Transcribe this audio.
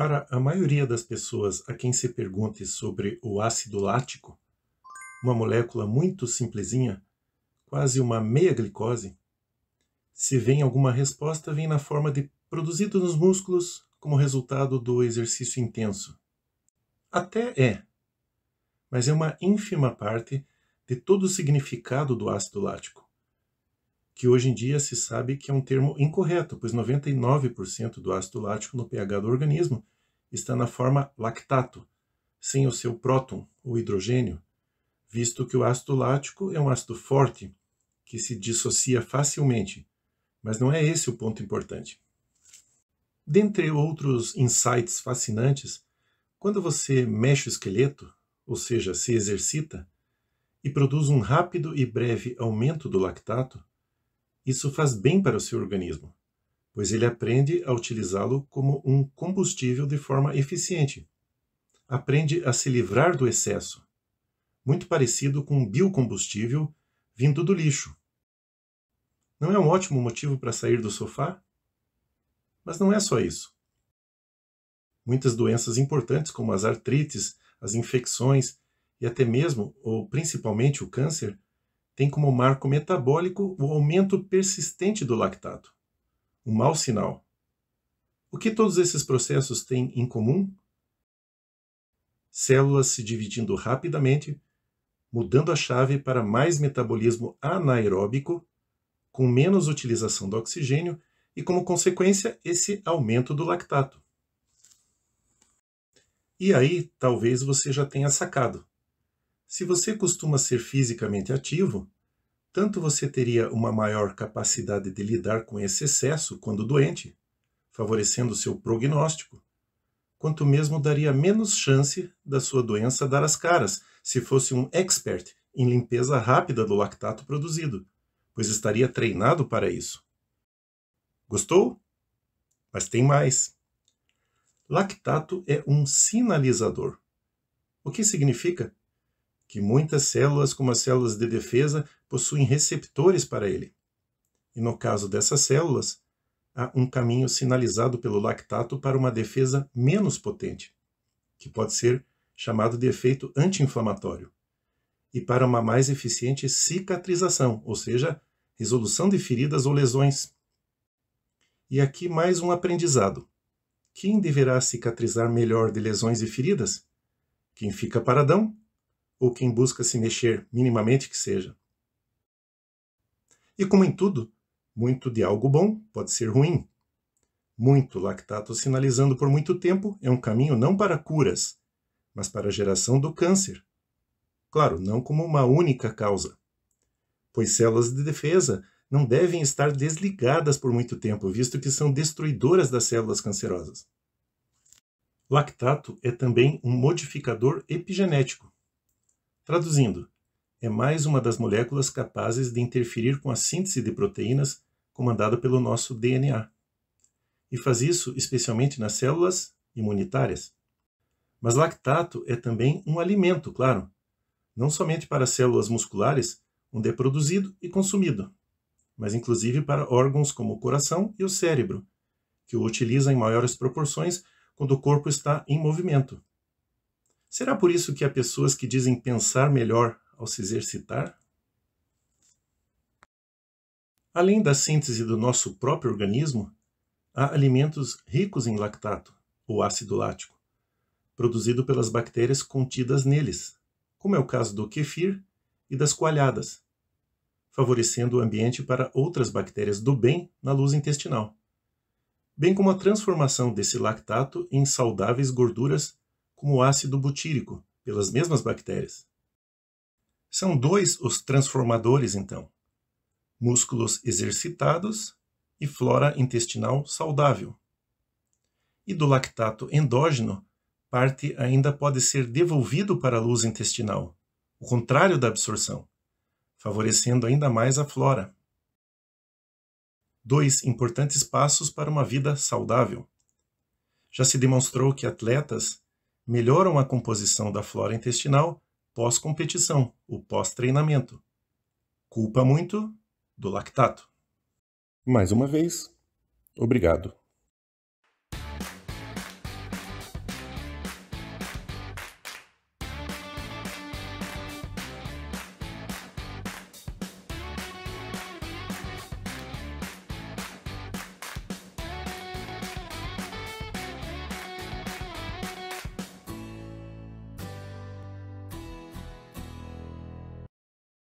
Para a maioria das pessoas a quem se pergunte sobre o ácido lático, uma molécula muito simplesinha, quase uma meia glicose, se vem alguma resposta, vem na forma de produzido nos músculos como resultado do exercício intenso. Até é, mas é uma ínfima parte de todo o significado do ácido lático que hoje em dia se sabe que é um termo incorreto, pois 99% do ácido lático no pH do organismo está na forma lactato, sem o seu próton, ou hidrogênio, visto que o ácido lático é um ácido forte que se dissocia facilmente. Mas não é esse o ponto importante. Dentre outros insights fascinantes, quando você mexe o esqueleto, ou seja, se exercita, e produz um rápido e breve aumento do lactato, isso faz bem para o seu organismo, pois ele aprende a utilizá-lo como um combustível de forma eficiente. Aprende a se livrar do excesso, muito parecido com um biocombustível vindo do lixo. Não é um ótimo motivo para sair do sofá? Mas não é só isso. Muitas doenças importantes, como as artrites, as infecções e até mesmo ou principalmente o câncer, tem como marco metabólico o aumento persistente do lactato, um mau sinal. O que todos esses processos têm em comum? Células se dividindo rapidamente, mudando a chave para mais metabolismo anaeróbico, com menos utilização do oxigênio e, como consequência, esse aumento do lactato. E aí, talvez você já tenha sacado. Se você costuma ser fisicamente ativo, tanto você teria uma maior capacidade de lidar com esse excesso quando doente, favorecendo seu prognóstico, quanto mesmo daria menos chance da sua doença dar as caras se fosse um expert em limpeza rápida do lactato produzido, pois estaria treinado para isso. Gostou? Mas tem mais. Lactato é um sinalizador. O que significa que muitas células, como as células de defesa, possuem receptores para ele. E no caso dessas células, há um caminho sinalizado pelo lactato para uma defesa menos potente, que pode ser chamado de efeito anti-inflamatório, e para uma mais eficiente cicatrização, ou seja, resolução de feridas ou lesões. E aqui mais um aprendizado. Quem deverá cicatrizar melhor de lesões e feridas? Quem fica paradão ou quem busca se mexer minimamente que seja. E como em tudo, muito de algo bom pode ser ruim. Muito lactato sinalizando por muito tempo é um caminho não para curas, mas para a geração do câncer. Claro, não como uma única causa, pois células de defesa não devem estar desligadas por muito tempo, visto que são destruidoras das células cancerosas. Lactato é também um modificador epigenético, Traduzindo, é mais uma das moléculas capazes de interferir com a síntese de proteínas comandada pelo nosso DNA. E faz isso especialmente nas células imunitárias. Mas lactato é também um alimento, claro, não somente para células musculares, onde é produzido e consumido, mas inclusive para órgãos como o coração e o cérebro, que o utiliza em maiores proporções quando o corpo está em movimento. Será por isso que há pessoas que dizem pensar melhor ao se exercitar? Além da síntese do nosso próprio organismo, há alimentos ricos em lactato, ou ácido lático, produzido pelas bactérias contidas neles, como é o caso do kefir e das coalhadas, favorecendo o ambiente para outras bactérias do bem na luz intestinal, bem como a transformação desse lactato em saudáveis gorduras como o ácido butírico, pelas mesmas bactérias. São dois os transformadores, então: músculos exercitados e flora intestinal saudável. E do lactato endógeno, parte ainda pode ser devolvido para a luz intestinal, o contrário da absorção, favorecendo ainda mais a flora. Dois importantes passos para uma vida saudável. Já se demonstrou que atletas melhoram a composição da flora intestinal pós-competição, o pós-treinamento. Culpa muito do lactato. Mais uma vez, obrigado.